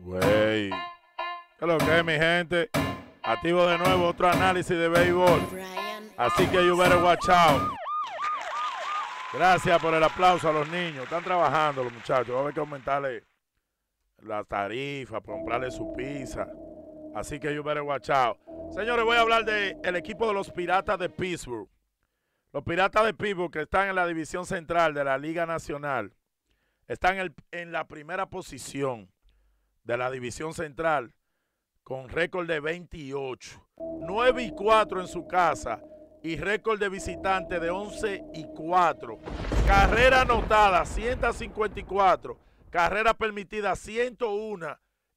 Wey. ¿Qué lo que es, mi gente? Activo de nuevo otro análisis de béisbol. Así que you better watch out. Gracias por el aplauso a los niños. Están trabajando los muchachos. Va a haber que aumentarle la tarifa, para comprarle su pizza. Así que you better watch out. Señores, voy a hablar del equipo de los Piratas de Pittsburgh. Los Piratas de Pittsburgh que están en la división central de la Liga Nacional están en, en la primera posición de la división central con récord de 28, 9 y 4 en su casa y récord de visitante de 11 y 4. Carrera anotada 154, carrera permitida 101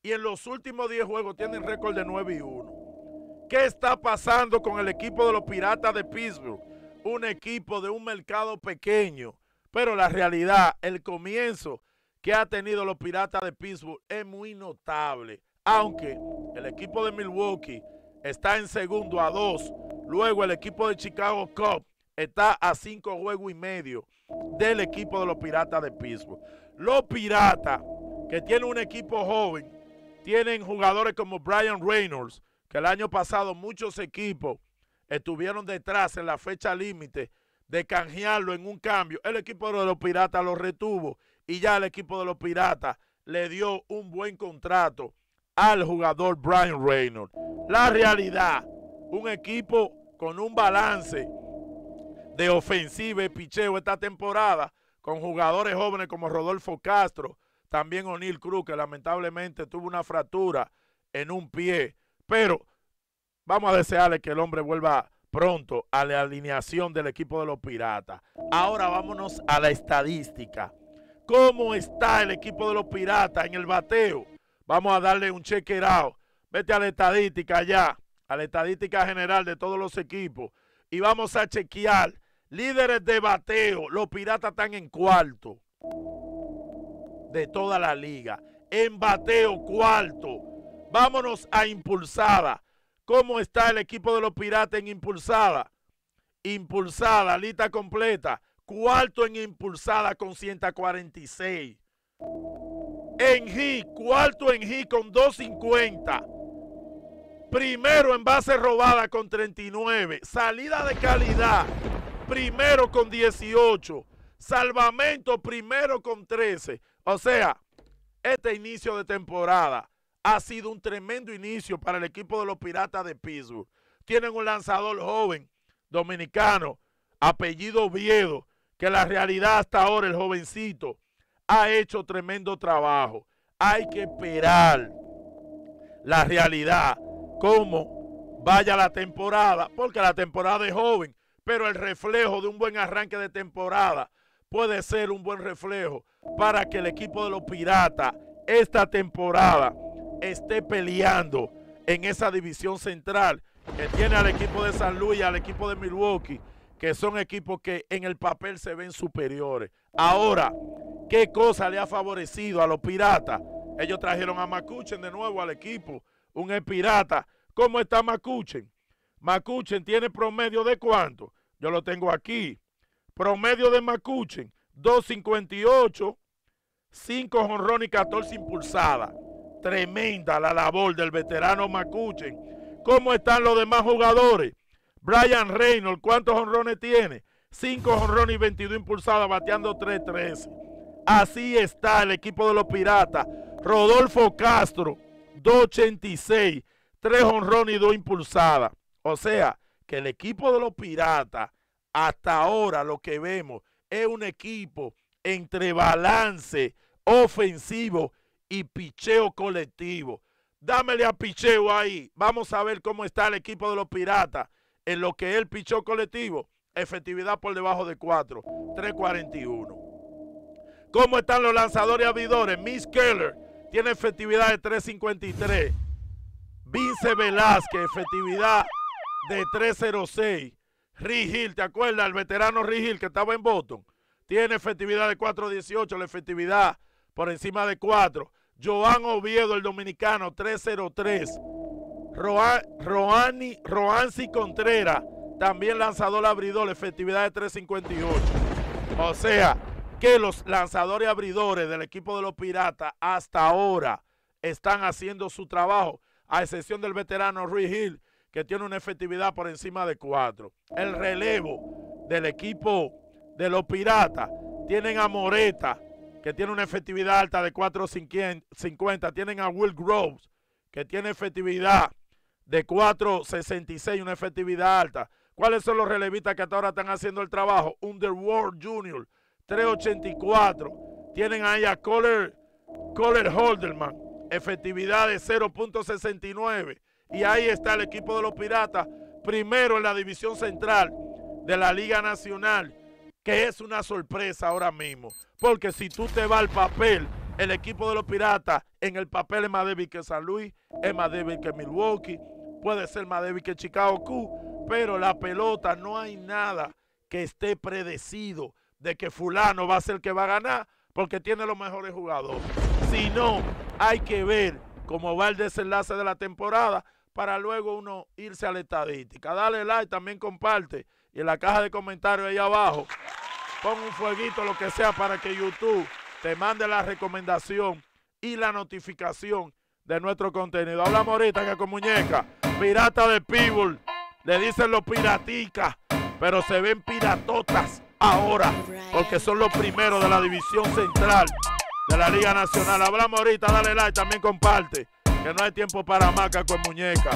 y en los últimos 10 juegos tienen récord de 9 y 1. ¿Qué está pasando con el equipo de los Piratas de Pittsburgh? Un equipo de un mercado pequeño, pero la realidad, el comienzo que ha tenido los Piratas de Pittsburgh es muy notable. Aunque el equipo de Milwaukee está en segundo a dos. Luego el equipo de Chicago Cup está a cinco juegos y medio del equipo de los Piratas de Pittsburgh. Los Piratas, que tienen un equipo joven, tienen jugadores como Brian Reynolds, que el año pasado muchos equipos estuvieron detrás en la fecha límite de canjearlo en un cambio. El equipo de los Piratas lo retuvo y ya el equipo de los Piratas le dio un buen contrato al jugador Brian Reynolds. La realidad, un equipo con un balance de ofensiva y picheo esta temporada, con jugadores jóvenes como Rodolfo Castro, también O'Neill Cruz, que lamentablemente tuvo una fractura en un pie. Pero vamos a desearle que el hombre vuelva pronto a la alineación del equipo de los Piratas. Ahora vámonos a la estadística. ¿Cómo está el equipo de los Piratas en el bateo? Vamos a darle un chequeado. Vete a la estadística ya, a la estadística general de todos los equipos. Y vamos a chequear. Líderes de bateo, los Piratas están en cuarto de toda la liga. En bateo cuarto. Vámonos a impulsada. ¿Cómo está el equipo de los Piratas en impulsada? Impulsada, lista completa cuarto en impulsada con 146. En G, cuarto en G con 250. Primero en base robada con 39. Salida de calidad, primero con 18. Salvamento, primero con 13. O sea, este inicio de temporada ha sido un tremendo inicio para el equipo de los Piratas de Pittsburgh. Tienen un lanzador joven, dominicano, apellido Viedo que la realidad hasta ahora, el jovencito, ha hecho tremendo trabajo. Hay que esperar la realidad, cómo vaya la temporada, porque la temporada es joven, pero el reflejo de un buen arranque de temporada puede ser un buen reflejo para que el equipo de los Piratas esta temporada esté peleando en esa división central que tiene al equipo de San Luis y al equipo de Milwaukee que son equipos que en el papel se ven superiores. Ahora, ¿qué cosa le ha favorecido a los piratas? Ellos trajeron a Macuchen de nuevo al equipo, un es pirata. ¿Cómo está Macuchen? Macuchen tiene promedio de cuánto? Yo lo tengo aquí. Promedio de Macuchen, 258, 5 jonrones y 14 impulsadas. Tremenda la labor del veterano Macuchen. ¿Cómo están los demás jugadores? Brian Reynolds, ¿cuántos honrones tiene? 5 honrones y 22 impulsadas, bateando 3-13. Así está el equipo de los Piratas. Rodolfo Castro, 2-86, 3 honrones y 2 impulsadas. O sea, que el equipo de los Piratas, hasta ahora lo que vemos es un equipo entre balance ofensivo y picheo colectivo. Dámele a picheo ahí. Vamos a ver cómo está el equipo de los Piratas en lo que él pichó colectivo, efectividad por debajo de 4, 341. ¿Cómo están los lanzadores y abridores? Miss Keller tiene efectividad de 353. Vince Velázquez, efectividad de 306. Rigil, ¿te acuerdas? El veterano Rigil que estaba en Boston. Tiene efectividad de 418, la efectividad por encima de 4. Joan Oviedo, el dominicano, 303. Roa, Roani, Roansi Contreras, también lanzador abridor, efectividad de 358. O sea, que los lanzadores abridores del equipo de los Piratas hasta ahora están haciendo su trabajo, a excepción del veterano Ruiz Hill, que tiene una efectividad por encima de 4. El relevo del equipo de los Piratas tienen a Moreta, que tiene una efectividad alta de 4.50. Tienen a Will Groves, que tiene efectividad de 4.66, una efectividad alta. ¿Cuáles son los relevistas que hasta ahora están haciendo el trabajo? Underworld Junior, 3.84. Tienen ahí a Coller, Holderman, efectividad de 0.69. Y ahí está el equipo de los Piratas, primero en la división central de la Liga Nacional, que es una sorpresa ahora mismo. Porque si tú te vas al papel, el equipo de los Piratas en el papel es más débil que San Luis, es más débil que Milwaukee, puede ser más débil que Chicago Q, pero la pelota no hay nada que esté predecido de que fulano va a ser el que va a ganar porque tiene los mejores jugadores. Si no, hay que ver cómo va el desenlace de la temporada para luego uno irse a la estadística. Dale like, también comparte. Y en la caja de comentarios ahí abajo, pon un fueguito, lo que sea, para que YouTube te mande la recomendación y la notificación de nuestro contenido. Habla Morita que con muñeca, pirata de Pibul, le dicen los piraticas, pero se ven piratotas ahora, porque son los primeros de la división central de la Liga Nacional. Hablamos ahorita, dale like, también comparte, que no hay tiempo para maca con muñeca.